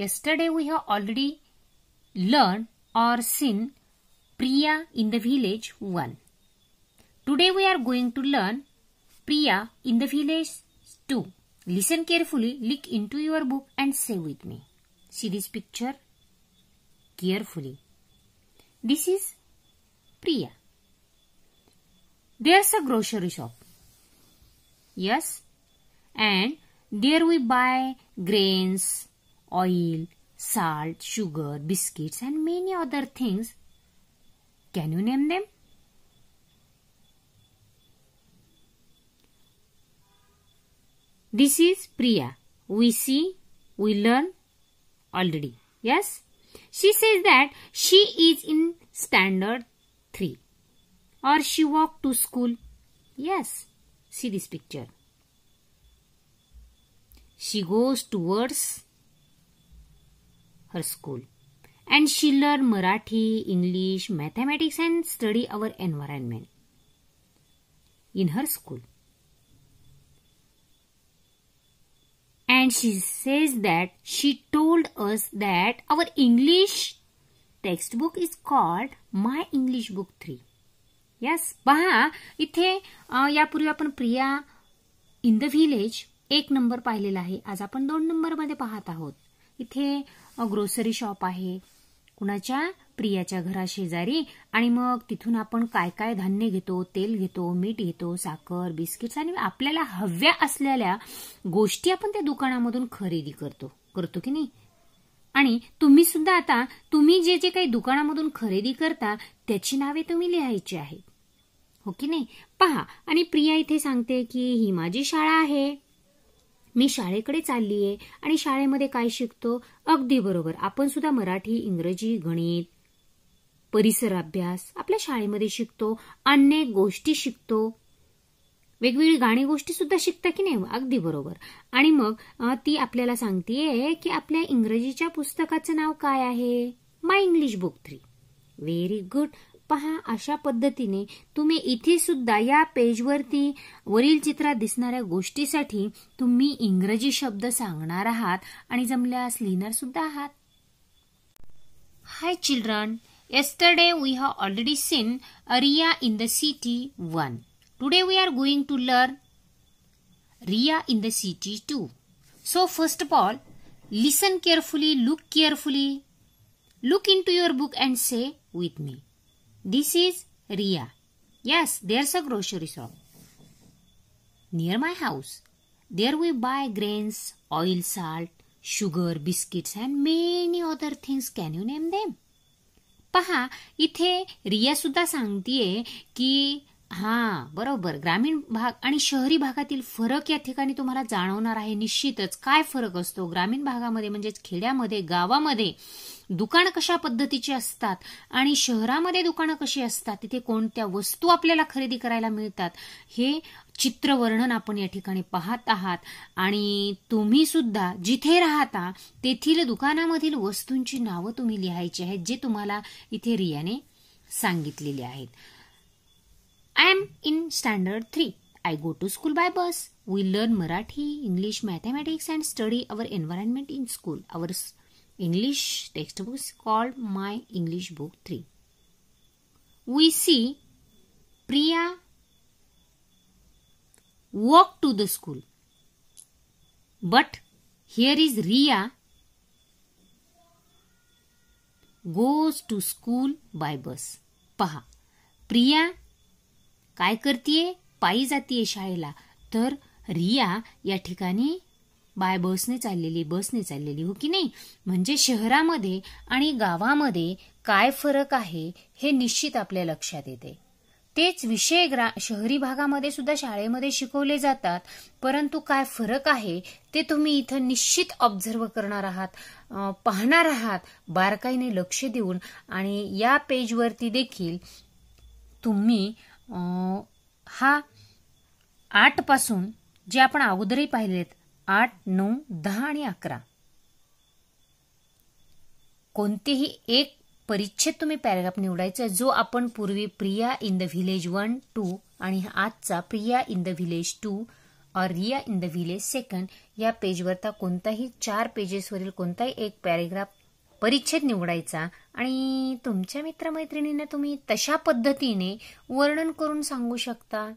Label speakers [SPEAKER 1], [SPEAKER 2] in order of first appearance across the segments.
[SPEAKER 1] yesterday we have already learned or seen Priya in the village 1. Today we are going to learn Priya in the village 2. Listen carefully, look into your book and say with me. See this picture carefully. This is Priya. There's a grocery shop. Yes. And there we buy grains, oil, salt, sugar, biscuits and many other things. Can you name them? This is Priya. We see, we learn already. Yes? She says that she is in standard 3 or she walked to school. Yes, see this picture. She goes towards her school. And she learned Marathi, English, mathematics, and study our environment in her school. And she says that she told us that our English textbook is called My English Book 3. Yes पहा इथे यापूर्वी आपण Priya in the village एक number पाहिलेला आहे आज आपण दोन नंबरमध्ये पाहत आहोत इथे ग्रोसरी शॉप आहे कुणाच्या प्रियाच्या घराशेजारी आणि मग तिथून आपण काय काय धान्य घेतो तेल घेतो मीठ घेतो साखर बिस्किट्स आणि आपल्याला हव्या असलेल्या गोष्टी आपण त्या दुकानामधून खरेदी करतो करतो की नाही आणि तुम्ही सुद्धा आता तुम्ही जे जे काही दुकानामधून खरेदी करता त्याची नावे तुम्ही लिहायची आहेत हो की नाही पहा आणि प्रिया इथे सांगते की ही माझी शाळा आहे मी शाळेकडे चाललीये आणि शाळेमध्ये काय शिकतो अगदी बरोबर आपण सुद्धा मराठी इंग्रजी गणित परिसर अभ्यास आपल्या शाळेमध्ये शिकतो अनेक गोष्टी शिकतो वेगवेगळी गाणी गोष्टी सुद्धा शिकता की नाही अगदी बरोबर आणि मग ती आपल्याला सांगतेय की आपल्या इंग्रजीच्या पुस्तकाचं नाव काय आहे my English book three very good पहा अशा पद्धतीने तुम्ही इथे सुद्धा या पेजवरती वरील चित्रात दिसणाऱ्या गोष्टीसाठी तुम्ही इंग्रजी शब्द सांगणार आहात आणि जमल्यास लिहिणार सुद्धा आहात hi children yesterday we have already seen Ria in the city one today we are going to learn Ria in the city two so first of all listen carefully look carefully look into your book and say with me This is Ria. Yes, there's a grocery store Near my house, there we buy grains, oil, salt, sugar, biscuits and many other things. Can you name them? Pahá, इथे रिया सुद्धा सांगतीये की हा बरोबर ग्रामीण भाग आणि शहरी भागातील फरक या ठिकाणी तुम्हाला जाणवणार आहे निश्चितच काय फरक असतो ग्रामीण भागामध्ये म्हणजेच खेड्यामध्ये गावामध्ये दुकानं कशा पद्धतीची असतात आणि शहरामध्ये दुकानं कशी असतात तिथे कोणत्या वस्तू आपल्याला खरेदी करायला मिळतात हे चित्र वर्णन आपण या ठिकाणी पाहत आहात आणि तुम्ही सुद्धा जिथे राहता तेथील दुकानामधील वस्तूंची नावं तुम्ही लिहायची आहेत जे तुम्हाला इथे रियाने सांगितलेली आहेत I am in standard 3. I go to school by bus. We learn Marathi, English, mathematics and study our environment in school. Our English textbook is called My English Book 3. We see Priya walk to the school. But here is Ria goes to school by bus. Paha. Priya काय करतीये पायी जातीये शाळेला तर रिया या ठिकाणी bye बसने चाललेली बसने चाललेली हो की नाही म्हणजे शहरामध्ये आणि गावामध्ये काय फरक आहे हे निश्चित आपल्या लक्षात येते तेच विषय ग्रा शहरी भागामध्ये सुद्धा शाळेमध्ये शिकवले जातात परंतु काय फरक आहे ते तुम्ही इथं निश्चित ऑब्झर्व करणार आहात पाहणार आहात बारकाईने लक्ष देऊन आणि या पेजवरती देखील तुम्ही हा आठपासून जे आपण अगोदरही पाहिलेत आठ नऊ दहा आणि अकरा कोणतेही एक परिच्छेद तुम्ही पॅरेग्राफ निवडायचा जो आपण पूर्वी Priya in the village one two आणि आजचा Priya in the village two और Ria in the village second या पेजवरता कोणताही चार पेजेसवरील कोणताही एक पॅरेग्राफ परिच्छेद निवडायचा आणि तुमच्या मित्रमैत्रिणींना तुम्ही तशा पद्धतीने वर्णन करून सांगू शकता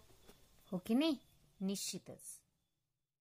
[SPEAKER 1] हो की नाही निश्चितच